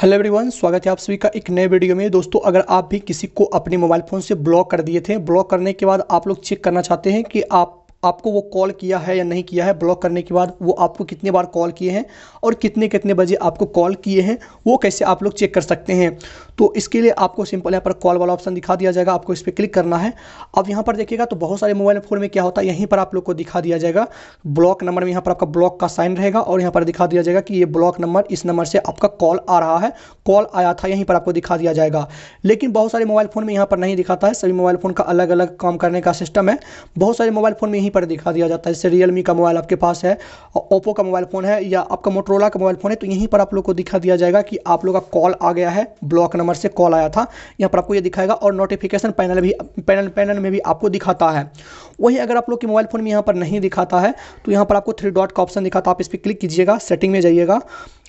hello everyone स्वागत है आप सभी का एक नए वीडियो में दोस्तों अगर आप भी किसी को अपने मोबाइल फ़ोन से ब्लॉक कर दिए थे ब्लॉक करने के बाद आप लोग चेक करना चाहते हैं कि आप आपको वो कॉल किया है या नहीं किया है ब्लॉक करने के बाद वो आपको कितने बार कॉल किए हैं और कितने कितने बजे आपको कॉल किए हैं वो कैसे आप लोग चेक कर सकते हैं तो इसके लिए आपको सिंपल यहाँ पर कॉल वाला ऑप्शन दिखा दिया जाएगा आपको इस पर क्लिक करना है अब यहाँ पर देखिएगा तो बहुत सारे मोबाइल फ़ोन में क्या होता है यहीं पर आप लोग को दिखा दिया जाएगा ब्लॉक नंबर में यहाँ पर आपका ब्लॉक का साइन रहेगा और यहाँ पर दिखा दिया जाएगा कि ये ब्लॉक नंबर इस नंबर से आपका कॉल आ रहा है कॉल आया था यहीं पर आपको दिखा दिया जाएगा लेकिन बहुत सारे मोबाइल फ़ोन में यहाँ पर नहीं दिखाता है सभी मोबाइल फ़ोन का अलग अलग काम करने का सिस्टम है बहुत सारे मोबाइल फ़ोन में यहीं पर दिखा दिया जाता है जैसे रियलमी का मोबाइल आपके पास है ओप्पो का मोबाइल फ़ोन है या आपका मोटरोला का मोबाइल फ़ोन है तो यहीं पर आप लोग को दिखा दिया जाएगा कि आप लोग का कॉल आ गया है ब्लॉक नंबर से कॉल आया था यहाँ पर आपको ये दिखाएगा और नोटिफिकेशन पैनल भी पैनल पैनल में भी आपको दिखाता है वहीं अगर आप लोग के मोबाइल फ़ोन में यहाँ पर नहीं दिखाता है तो यहाँ पर आपको थ्री डॉट का ऑप्शन दिखाता आप इस पर क्लिक कीजिएगा सेटिंग में जाइएगा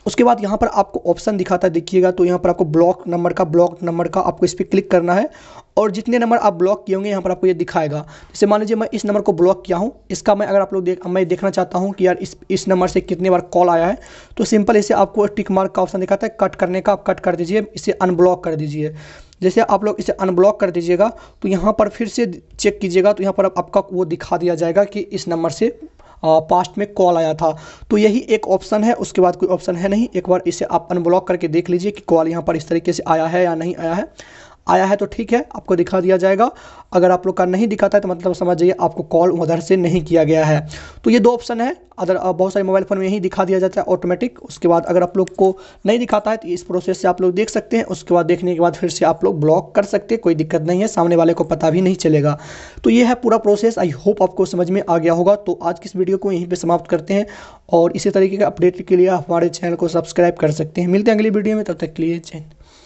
उसके बाद यहाँ पर आपको ऑप्शन दिखाता है देखिएगा तो यहाँ पर आपको ब्लॉक नंबर का ब्लॉक नंबर का आपको इस पर क्लिक करना है और जितने नंबर आप ब्लॉक किए होंगे यहाँ पर आपको ये दिखाएगा जैसे मान लीजिए मैं इस नंबर को ब्लॉक किया हूँ इसका मैं अगर आप लोग देख मैं देखना चाहता हूँ कि यार इस इस नंबर से कितने बार कॉल आया है तो सिंपल इसे आपको टिक मार्क का ऑप्शन दिखाता है कट करने का आप कट कर दीजिए इसे अनब्लॉक कर दीजिए जैसे आप लोग इसे अनब्लॉक कर दीजिएगा तो यहाँ पर फिर से चेक कीजिएगा तो यहाँ पर आपका वो दिखा दिया जाएगा कि इस नंबर से पास्ट में कॉल आया था तो यही एक ऑप्शन है उसके बाद कोई ऑप्शन है नहीं एक बार इसे आप अनब्लॉक करके देख लीजिए कि कॉल यहाँ पर इस तरीके से आया है या नहीं आया है आया है तो ठीक है आपको दिखा दिया जाएगा अगर आप लोग का नहीं दिखाता है तो मतलब समझ जाइए आपको कॉल उधर से नहीं किया गया है तो ये दो ऑप्शन है अदर बहुत सारे मोबाइल फ़ोन में यही दिखा दिया जाता है ऑटोमेटिक उसके बाद अगर आप लोग को नहीं दिखाता है तो इस प्रोसेस से आप लोग देख सकते हैं उसके बाद देखने के बाद फिर से आप लोग ब्लॉक कर सकते हैं कोई दिक्कत नहीं है सामने वाले को पता भी नहीं चलेगा तो ये है पूरा प्रोसेस आई होप आपको समझ में आ गया होगा तो आज की इस वीडियो को यहीं पर समाप्त करते हैं और इसी तरीके के अपडेट के लिए हमारे चैनल को सब्सक्राइब कर सकते हैं मिलते हैं अगली वीडियो में तब तक के लिए चैन